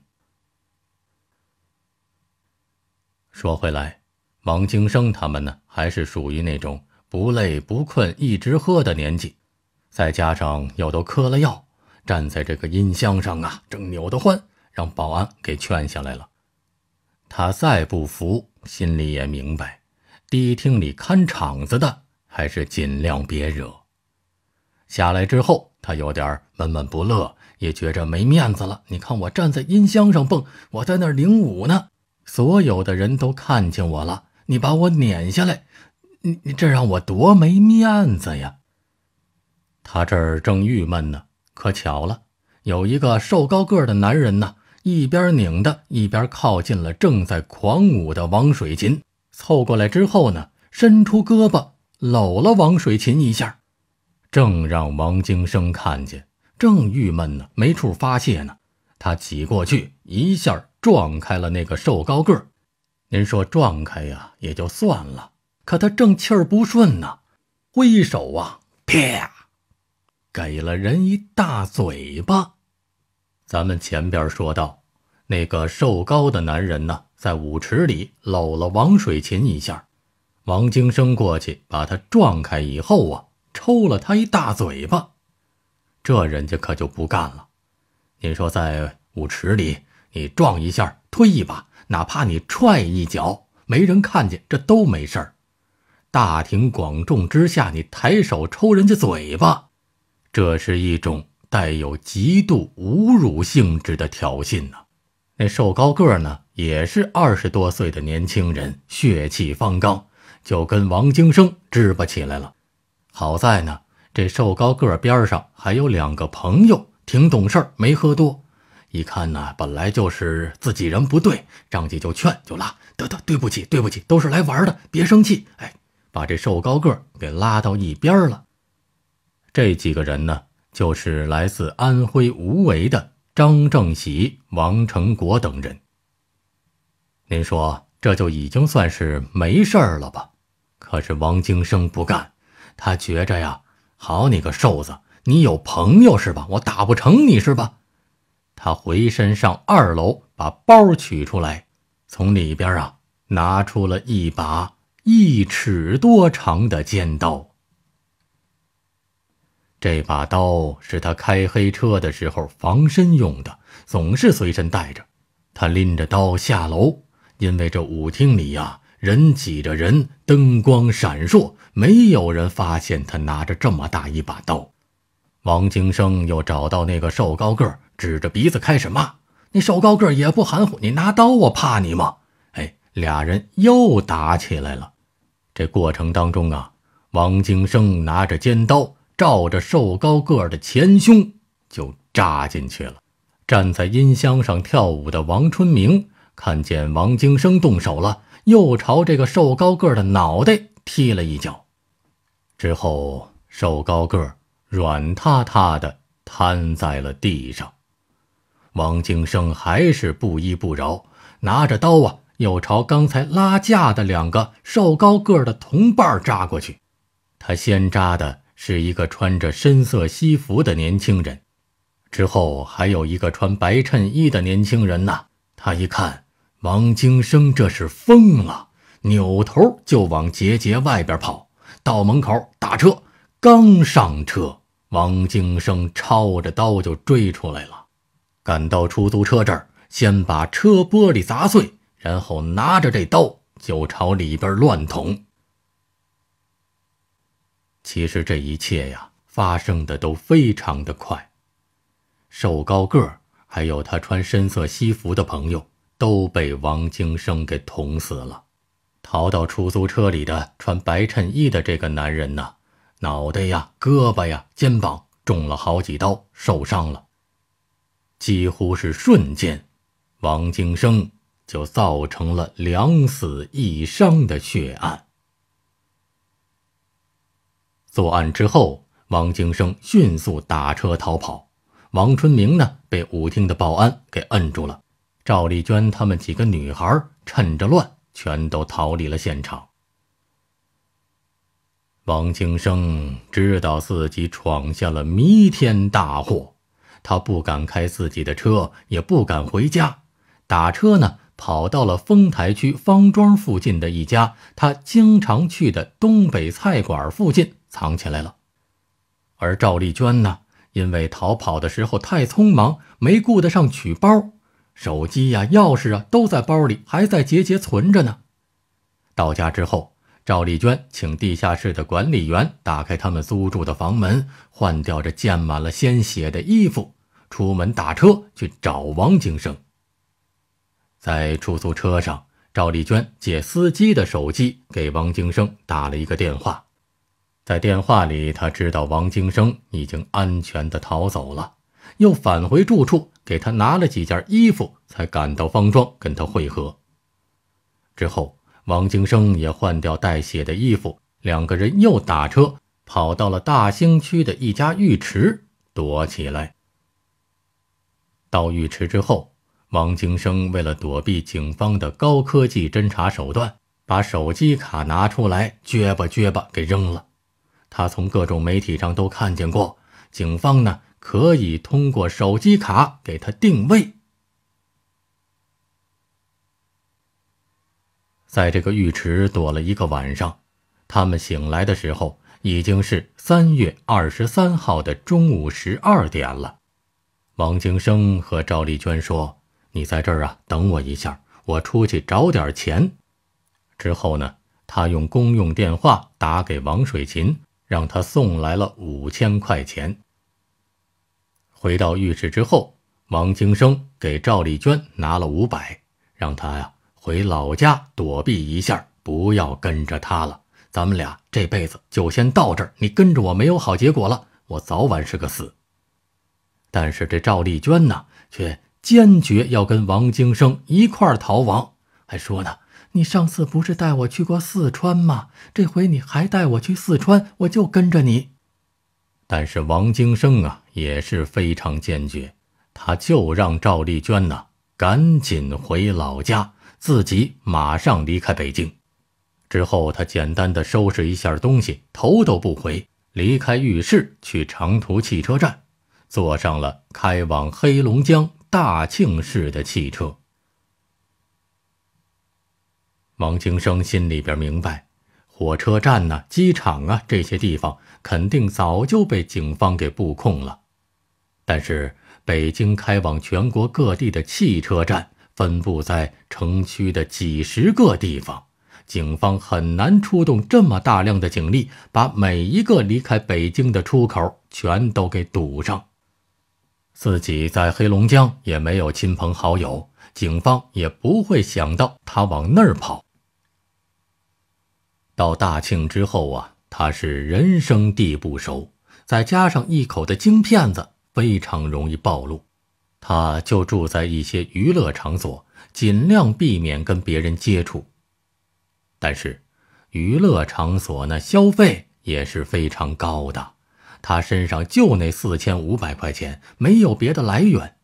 说回来，王京生他们呢，还是属于那种不累不困、一直喝的年纪，再加上又都磕了药，站在这个音箱上啊，正扭得欢，让保安给劝下来了。他再不服，心里也明白，迪厅里看场子的还是尽量别惹。下来之后。他有点闷闷不乐，也觉着没面子了。你看我站在音箱上蹦，我在那儿领舞呢，所有的人都看见我了。你把我撵下来，你你这让我多没面子呀！他这儿正郁闷呢，可巧了，有一个瘦高个的男人呢，一边拧的，一边靠近了正在狂舞的王水琴，凑过来之后呢，伸出胳膊搂了王水琴一下。正让王金生看见，正郁闷呢，没处发泄呢。他挤过去，一下撞开了那个瘦高个儿。您说撞开呀，也就算了。可他正气儿不顺呢，挥手啊，啪，给了人一大嘴巴。咱们前边说到，那个瘦高的男人呢，在舞池里搂了王水琴一下，王金生过去把他撞开以后啊。抽了他一大嘴巴，这人家可就不干了。你说在舞池里，你撞一下、推一把，哪怕你踹一脚，没人看见，这都没事儿。大庭广众之下，你抬手抽人家嘴巴，这是一种带有极度侮辱性质的挑衅呢。那瘦高个呢，也是二十多岁的年轻人，血气方刚，就跟王京生支巴起来了。好在呢，这瘦高个儿边上还有两个朋友，挺懂事儿，没喝多。一看呢，本来就是自己人不对，张姐就劝就拉，得得对不起对不起，都是来玩的，别生气。哎，把这瘦高个儿给拉到一边了。这几个人呢，就是来自安徽无为的张正喜、王成国等人。您说这就已经算是没事儿了吧？可是王京生不干。他觉着呀，好你个瘦子，你有朋友是吧？我打不成你是吧？他回身上二楼，把包取出来，从里边啊拿出了一把一尺多长的尖刀。这把刀是他开黑车的时候防身用的，总是随身带着。他拎着刀下楼，因为这舞厅里呀。人挤着人，灯光闪烁，没有人发现他拿着这么大一把刀。王京生又找到那个瘦高个，指着鼻子开始骂。那瘦高个也不含糊，你拿刀，我怕你吗？哎，俩人又打起来了。这过程当中啊，王京生拿着尖刀照着瘦高个的前胸就扎进去了。站在音箱上跳舞的王春明看见王京生动手了。又朝这个瘦高个的脑袋踢了一脚，之后瘦高个软塌塌的瘫在了地上。王庆生还是不依不饶，拿着刀啊，又朝刚才拉架的两个瘦高个的同伴扎过去。他先扎的是一个穿着深色西服的年轻人，之后还有一个穿白衬衣的年轻人呐。他一看。王京生这是疯了，扭头就往杰节外边跑，到门口打车。刚上车，王京生抄着刀就追出来了，赶到出租车这儿，先把车玻璃砸碎，然后拿着这刀就朝里边乱捅。其实这一切呀，发生的都非常的快。瘦高个儿，还有他穿深色西服的朋友。都被王京生给捅死了。逃到出租车里的穿白衬衣的这个男人呢，脑袋呀、胳膊呀、肩膀中了好几刀，受伤了。几乎是瞬间，王京生就造成了两死一伤的血案。作案之后，王京生迅速打车逃跑，王春明呢被舞厅的保安给摁住了。赵丽娟他们几个女孩趁着乱，全都逃离了现场。王庆生知道自己闯下了弥天大祸，他不敢开自己的车，也不敢回家，打车呢，跑到了丰台区方庄附近的一家他经常去的东北菜馆附近藏起来了。而赵丽娟呢，因为逃跑的时候太匆忙，没顾得上取包。手机呀，钥匙啊，都在包里，还在节节存着呢。到家之后，赵丽娟请地下室的管理员打开他们租住的房门，换掉这溅满了鲜血的衣服，出门打车去找王京生。在出租车上，赵丽娟借司机的手机给王京生打了一个电话，在电话里，她知道王京生已经安全地逃走了，又返回住处。给他拿了几件衣服，才赶到方庄跟他会合。之后，王金生也换掉带血的衣服，两个人又打车跑到了大兴区的一家浴池躲起来。到浴池之后，王金生为了躲避警方的高科技侦查手段，把手机卡拿出来，撅巴撅巴给扔了。他从各种媒体上都看见过，警方呢？可以通过手机卡给他定位，在这个浴池躲了一个晚上。他们醒来的时候已经是三月二十三号的中午十二点了。王京生和赵丽娟说：“你在这儿啊，等我一下，我出去找点钱。”之后呢，他用公用电话打给王水琴，让他送来了五千块钱。回到浴室之后，王京生给赵丽娟拿了五百，让她呀回老家躲避一下，不要跟着他了。咱们俩这辈子就先到这儿，你跟着我没有好结果了，我早晚是个死。但是这赵丽娟呢，却坚决要跟王京生一块儿逃亡，还说呢：“你上次不是带我去过四川吗？这回你还带我去四川，我就跟着你。”但是王京生啊。也是非常坚决，他就让赵丽娟呢赶紧回老家，自己马上离开北京。之后，他简单的收拾一下东西，头都不回，离开浴室，去长途汽车站，坐上了开往黑龙江大庆市的汽车。王庆生心里边明白，火车站呢、机场啊这些地方，肯定早就被警方给布控了。但是，北京开往全国各地的汽车站分布在城区的几十个地方，警方很难出动这么大量的警力，把每一个离开北京的出口全都给堵上。自己在黑龙江也没有亲朋好友，警方也不会想到他往那儿跑。到大庆之后啊，他是人生地不熟，再加上一口的京片子。非常容易暴露，他就住在一些娱乐场所，尽量避免跟别人接触。但是，娱乐场所那消费也是非常高的，他身上就那四千五百块钱，没有别的来源。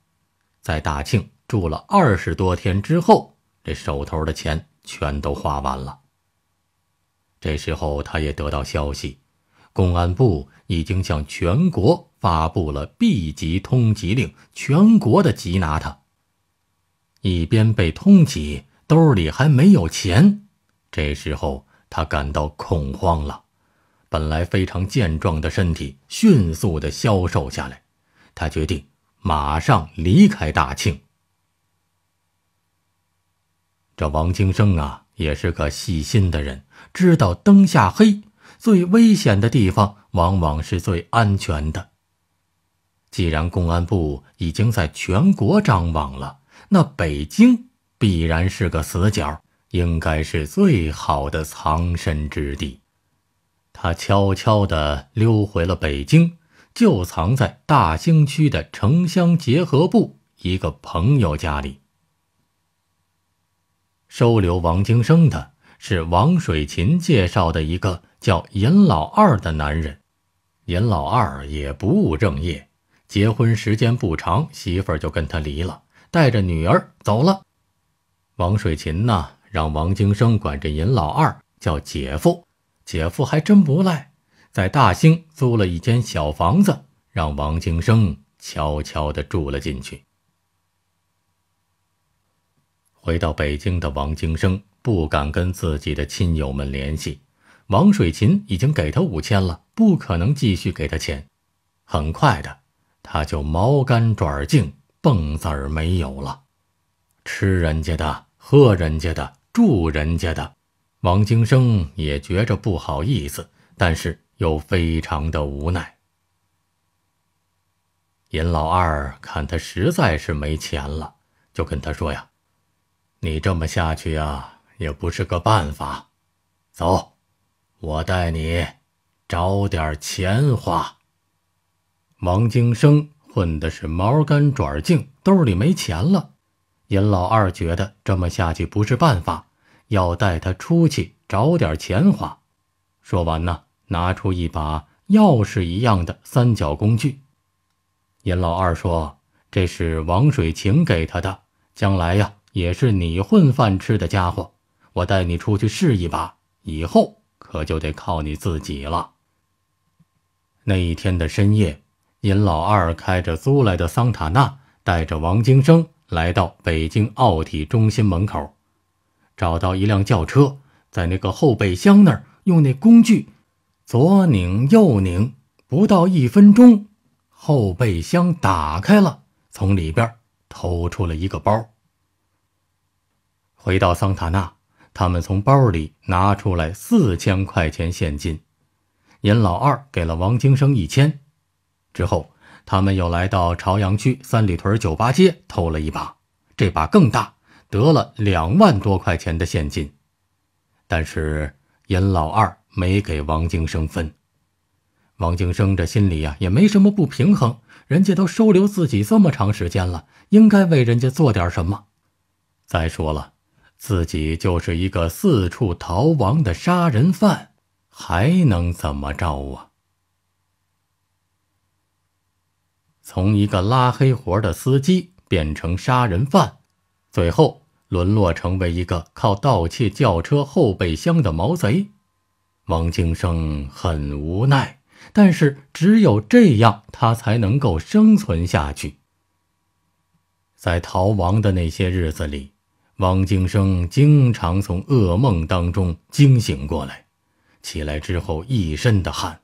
在大庆住了二十多天之后，这手头的钱全都花完了。这时候，他也得到消息，公安部已经向全国。发布了 B 级通缉令，全国的缉拿他。一边被通缉，兜里还没有钱，这时候他感到恐慌了。本来非常健壮的身体迅速的消瘦下来。他决定马上离开大庆。这王清生啊，也是个细心的人，知道灯下黑，最危险的地方往往是最安全的。既然公安部已经在全国张网了，那北京必然是个死角，应该是最好的藏身之地。他悄悄地溜回了北京，就藏在大兴区的城乡结合部一个朋友家里。收留王京生的是王水芹介绍的一个叫尹老二的男人，尹老二也不务正业。结婚时间不长，媳妇儿就跟他离了，带着女儿走了。王水琴呢，让王京生管着尹老二，叫姐夫。姐夫还真不赖，在大兴租了一间小房子，让王京生悄悄的住了进去。回到北京的王京生不敢跟自己的亲友们联系，王水琴已经给他五千了，不可能继续给他钱。很快的。他就毛干爪净，蹦子儿没有了，吃人家的，喝人家的，住人家的。王京生也觉着不好意思，但是又非常的无奈。尹老二看他实在是没钱了，就跟他说：“呀，你这么下去呀，也不是个办法。走，我带你找点钱花。”王京生混的是毛干转净，兜里没钱了。尹老二觉得这么下去不是办法，要带他出去找点钱花。说完呢，拿出一把钥匙一样的三角工具。尹老二说：“这是王水晴给他的，将来呀，也是你混饭吃的家伙。我带你出去试一把，以后可就得靠你自己了。”那一天的深夜。尹老二开着租来的桑塔纳，带着王京生来到北京奥体中心门口，找到一辆轿车，在那个后备箱那儿用那工具左拧右拧，不到一分钟，后备箱打开了，从里边偷出了一个包。回到桑塔纳，他们从包里拿出来四千块钱现金，尹老二给了王京生一千。之后，他们又来到朝阳区三里屯酒吧街偷了一把，这把更大，得了两万多块钱的现金。但是尹老二没给王京生分，王京生这心里呀也没什么不平衡，人家都收留自己这么长时间了，应该为人家做点什么。再说了，自己就是一个四处逃亡的杀人犯，还能怎么着啊？从一个拉黑活的司机变成杀人犯，最后沦落成为一个靠盗窃轿车后备箱的毛贼，王金生很无奈，但是只有这样他才能够生存下去。在逃亡的那些日子里，汪京生经常从噩梦当中惊醒过来，起来之后一身的汗，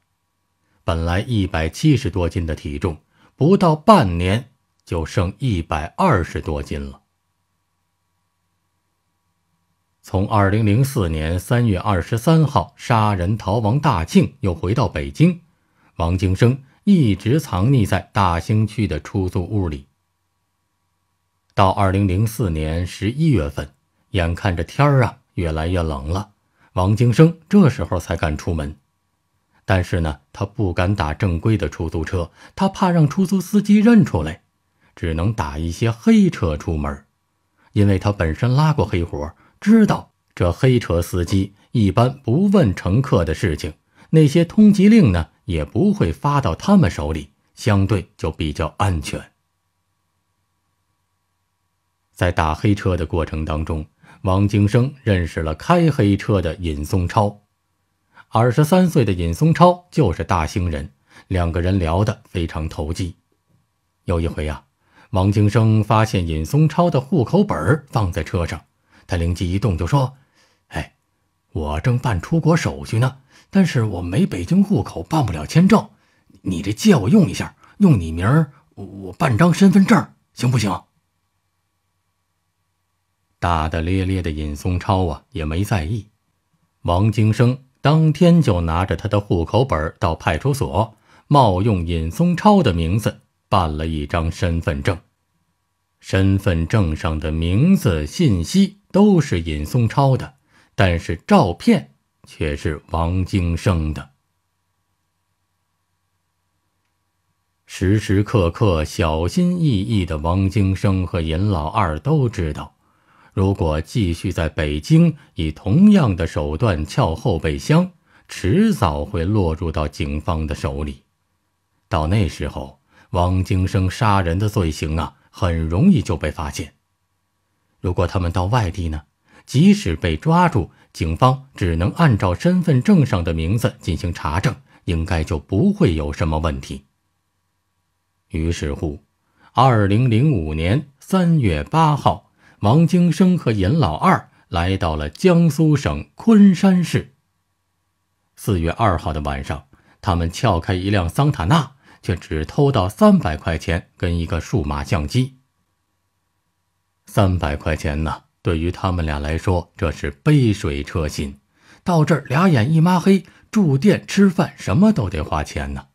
本来一百七十多斤的体重。不到半年，就剩一百二十多斤了。从二零零四年三月二十三号杀人逃亡大庆，又回到北京，王京生一直藏匿在大兴区的出租屋里。到二零零四年十一月份，眼看着天儿啊越来越冷了，王京生这时候才敢出门。但是呢，他不敢打正规的出租车，他怕让出租司机认出来，只能打一些黑车出门。因为他本身拉过黑活，知道这黑车司机一般不问乘客的事情，那些通缉令呢也不会发到他们手里，相对就比较安全。在打黑车的过程当中，王京生认识了开黑车的尹松超。二十三岁的尹松超就是大兴人，两个人聊得非常投机。有一回啊，王京生发现尹松超的户口本放在车上，他灵机一动就说：“哎，我正办出国手续呢，但是我没北京户口，办不了签证。你这借我用一下，用你名儿，我我办张身份证行不行？”大大咧咧的尹松超啊也没在意，王京生。当天就拿着他的户口本到派出所，冒用尹松超的名字办了一张身份证。身份证上的名字信息都是尹松超的，但是照片却是王京生的。时时刻刻小心翼翼的王京生和尹老二都知道。如果继续在北京以同样的手段撬后备箱，迟早会落入到警方的手里。到那时候，王京生杀人的罪行啊，很容易就被发现。如果他们到外地呢，即使被抓住，警方只能按照身份证上的名字进行查证，应该就不会有什么问题。于是乎，二零零五年三月八号。王京生和尹老二来到了江苏省昆山市。四月二号的晚上，他们撬开一辆桑塔纳，却只偷到三百块钱跟一个数码相机。三百块钱呢，对于他们俩来说，这是杯水车薪。到这儿，俩眼一抹黑，住店、吃饭，什么都得花钱呢。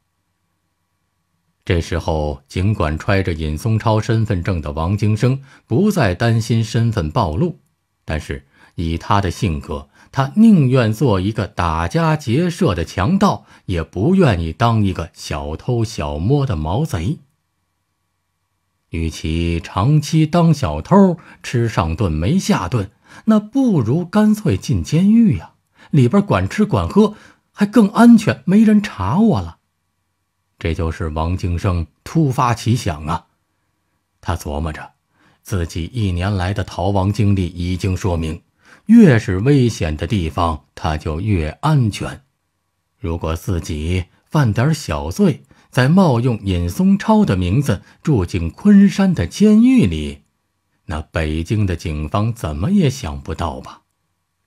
这时候，尽管揣着尹松超身份证的王京生不再担心身份暴露，但是以他的性格，他宁愿做一个打家劫舍的强盗，也不愿意当一个小偷小摸的毛贼。与其长期当小偷，吃上顿没下顿，那不如干脆进监狱呀！里边管吃管喝，还更安全，没人查我了。这就是王金生突发奇想啊！他琢磨着，自己一年来的逃亡经历已经说明，越是危险的地方，他就越安全。如果自己犯点小罪，再冒用尹松超的名字住进昆山的监狱里，那北京的警方怎么也想不到吧？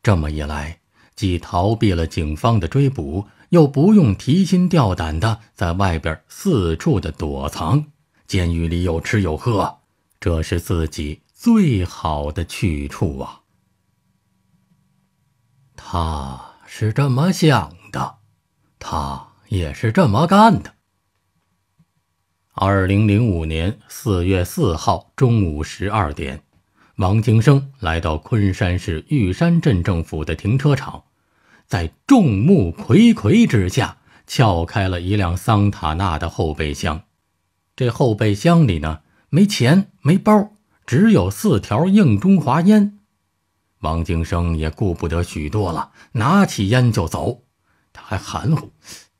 这么一来，既逃避了警方的追捕。又不用提心吊胆的在外边四处的躲藏，监狱里有吃有喝，这是自己最好的去处啊。他是这么想的，他也是这么干的。二零零五年四月四号中午十二点，王京生来到昆山市玉山镇政府的停车场。在众目睽睽之下，撬开了一辆桑塔纳的后备箱。这后备箱里呢，没钱，没包，只有四条硬中华烟。王京生也顾不得许多了，拿起烟就走。他还含糊，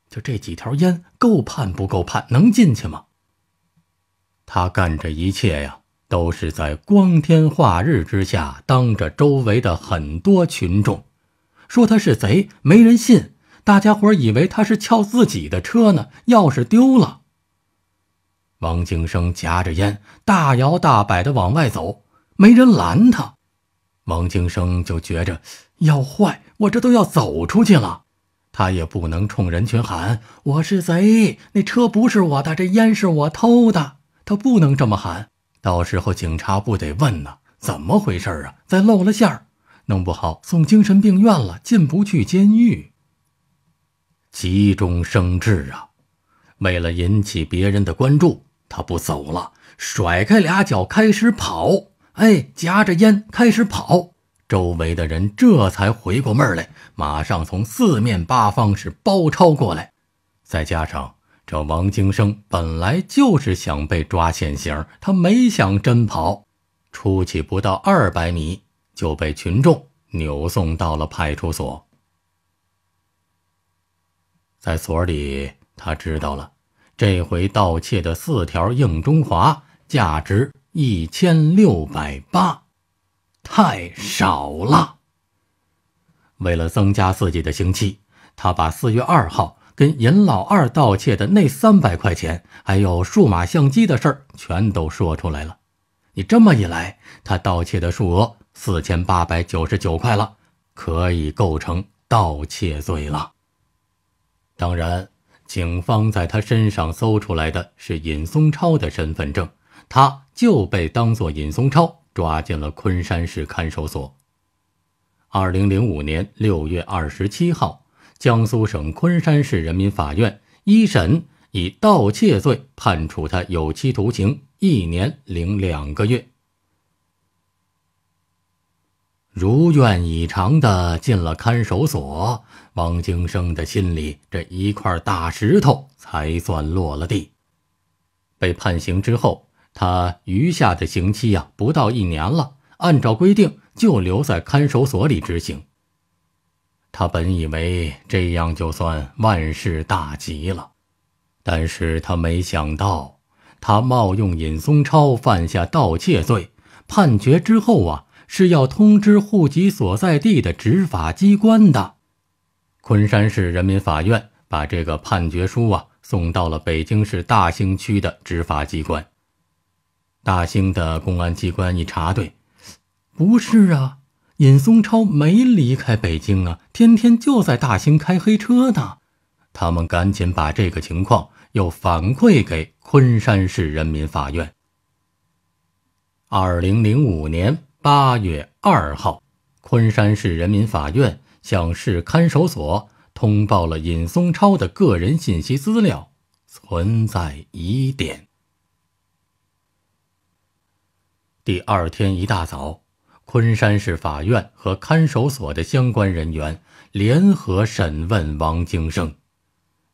就这几条烟够判不够判，能进去吗？他干这一切呀，都是在光天化日之下，当着周围的很多群众。说他是贼，没人信。大家伙以为他是撬自己的车呢，钥匙丢了。王庆生夹着烟，大摇大摆地往外走，没人拦他。王庆生就觉着要坏，我这都要走出去了，他也不能冲人群喊：“我是贼，那车不是我的，这烟是我偷的。”他不能这么喊，到时候警察不得问呢？怎么回事啊？再露了馅儿。弄不好送精神病院了，进不去监狱。急中生智啊！为了引起别人的关注，他不走了，甩开俩脚开始跑。哎，夹着烟开始跑，周围的人这才回过味儿来，马上从四面八方是包抄过来。再加上这王金生本来就是想被抓现行，他没想真跑，出去不到二百米。就被群众扭送到了派出所。在所里，他知道了，这回盗窃的四条硬中华价值一千六百八，太少了。为了增加自己的刑期，他把四月二号跟尹老二盗窃的那三百块钱，还有数码相机的事儿全都说出来了。你这么一来，他盗窃的数额。四千八百九十九块了，可以构成盗窃罪了。当然，警方在他身上搜出来的是尹松超的身份证，他就被当作尹松超抓进了昆山市看守所。二零零五年六月二十七号，江苏省昆山市人民法院一审以盗窃罪判处他有期徒刑一年零两个月。如愿以偿的进了看守所，王京生的心里这一块大石头才算落了地。被判刑之后，他余下的刑期呀不到一年了，按照规定就留在看守所里执行。他本以为这样就算万事大吉了，但是他没想到，他冒用尹松超犯下盗窃罪，判决之后啊。是要通知户籍所在地的执法机关的。昆山市人民法院把这个判决书啊送到了北京市大兴区的执法机关。大兴的公安机关，一查对，不是啊，尹松超没离开北京啊，天天就在大兴开黑车呢。他们赶紧把这个情况又反馈给昆山市人民法院。二零零五年。八月二号，昆山市人民法院向市看守所通报了尹松超的个人信息资料存在疑点。第二天一大早，昆山市法院和看守所的相关人员联合审问王京生，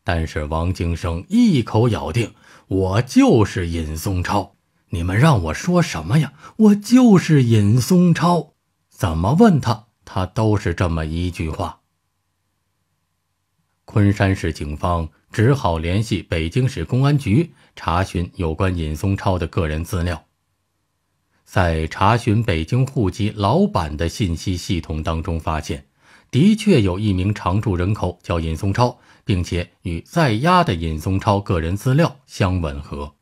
但是王京生一口咬定：“我就是尹松超。”你们让我说什么呀？我就是尹松超，怎么问他，他都是这么一句话。昆山市警方只好联系北京市公安局查询有关尹松超的个人资料，在查询北京户籍老板的信息系统当中，发现的确有一名常住人口叫尹松超，并且与在押的尹松超个人资料相吻合，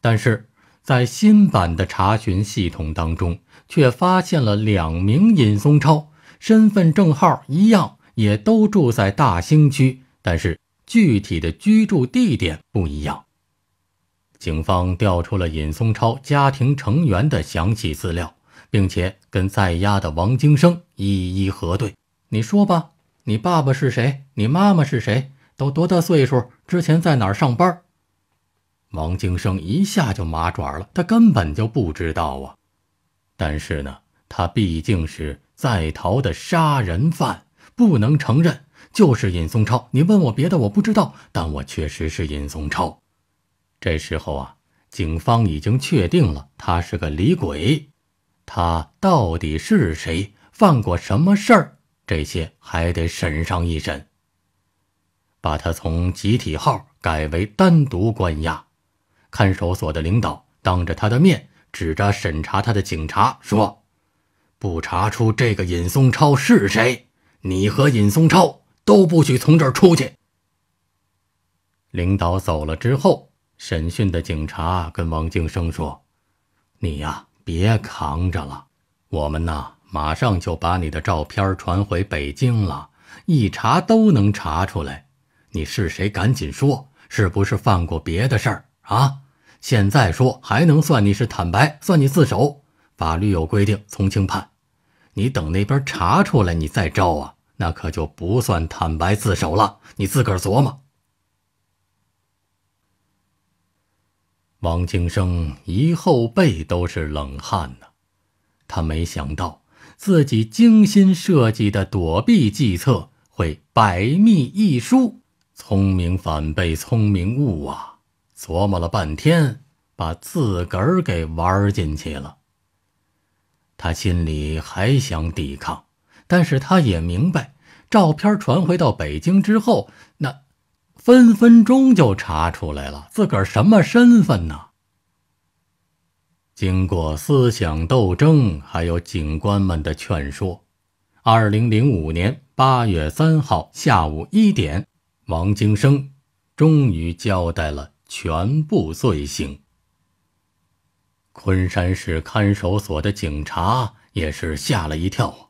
但是。在新版的查询系统当中，却发现了两名尹松超，身份证号一样，也都住在大兴区，但是具体的居住地点不一样。警方调出了尹松超家庭成员的详细资料，并且跟在押的王京生一一核对。你说吧，你爸爸是谁？你妈妈是谁？都多大岁数？之前在哪儿上班？王京生一下就麻爪了，他根本就不知道啊！但是呢，他毕竟是在逃的杀人犯，不能承认。就是尹松超，你问我别的我不知道，但我确实是尹松超。这时候啊，警方已经确定了他是个李鬼，他到底是谁，犯过什么事儿，这些还得审上一审，把他从集体号改为单独关押。看守所的领导当着他的面，指着审查他的警察说：“不查出这个尹松超是谁，你和尹松超都不许从这儿出去。”领导走了之后，审讯的警察跟王金生说：“你呀，别扛着了，我们呢，马上就把你的照片传回北京了，一查都能查出来，你是谁？赶紧说，是不是犯过别的事儿啊？”现在说还能算你是坦白，算你自首，法律有规定从轻判。你等那边查出来你再招啊，那可就不算坦白自首了。你自个儿琢磨。王庆生一后背都是冷汗呢，他没想到自己精心设计的躲避计策会百密一疏，聪明反被聪明误啊。琢磨了半天，把自个儿给玩进去了。他心里还想抵抗，但是他也明白，照片传回到北京之后，那分分钟就查出来了，自个儿什么身份呢？经过思想斗争，还有警官们的劝说，二零零五年八月三号下午一点，王京生终于交代了。全部罪行。昆山市看守所的警察也是吓了一跳，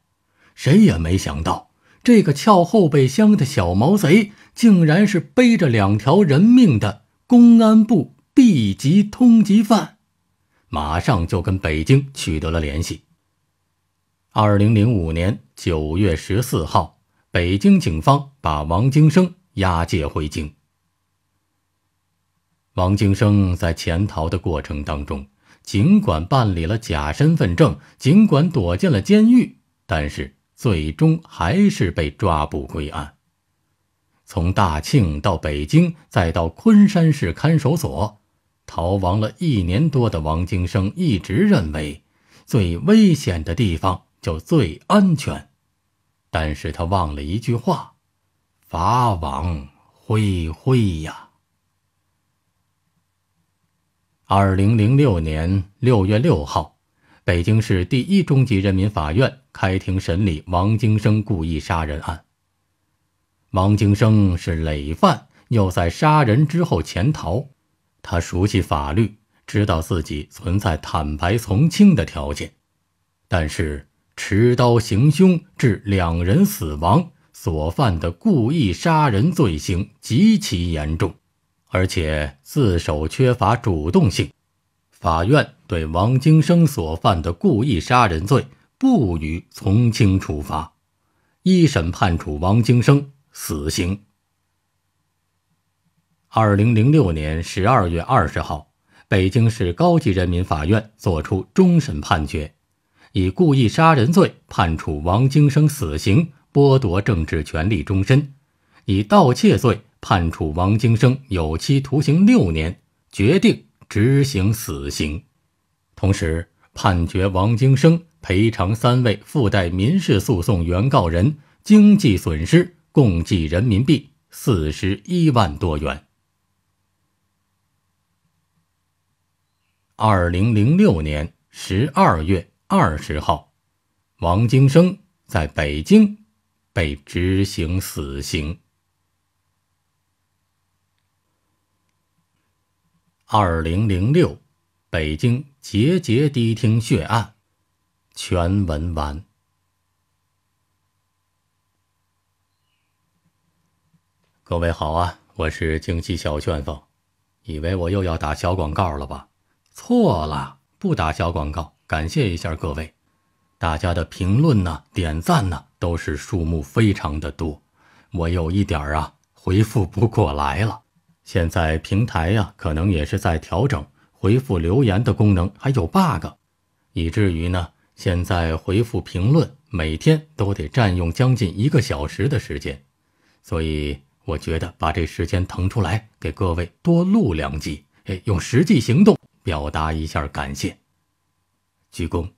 谁也没想到这个撬后备箱的小毛贼，竟然是背着两条人命的公安部 B 级通缉犯。马上就跟北京取得了联系。二零零五年九月十四号，北京警方把王京生押解回京。王京生在潜逃的过程当中，尽管办理了假身份证，尽管躲进了监狱，但是最终还是被抓捕归案。从大庆到北京，再到昆山市看守所，逃亡了一年多的王京生一直认为，最危险的地方就最安全，但是他忘了一句话：“法网恢恢呀。”二零零六年六月六号，北京市第一中级人民法院开庭审理王京生故意杀人案。王京生是累犯，又在杀人之后潜逃。他熟悉法律，知道自己存在坦白从轻的条件，但是持刀行凶致两人死亡，所犯的故意杀人罪行极其严重。而且自首缺乏主动性，法院对王京生所犯的故意杀人罪不予从轻处罚，一审判处王京生死刑。二零零六年十二月二十号，北京市高级人民法院作出终审判决，以故意杀人罪判处王京生死刑，剥夺政治权利终身，以盗窃罪。判处王京生有期徒刑六年，决定执行死刑，同时判决王京生赔偿三位附带民事诉讼原告人经济损失共计人民币四十一万多元。二零零六年十二月二十号，王金生在北京被执行死刑。二零零六，北京节节低听血案，全文完。各位好啊，我是京西小旋风，以为我又要打小广告了吧？错了，不打小广告，感谢一下各位，大家的评论呢、点赞呢，都是数目非常的多，我有一点啊回复不过来了。现在平台呀，可能也是在调整回复留言的功能，还有 bug，以至于呢，现在回复评论每天都得占用将近一个小时的时间，所以我觉得把这时间腾出来，给各位多录两集，哎，用实际行动表达一下感谢，鞠躬。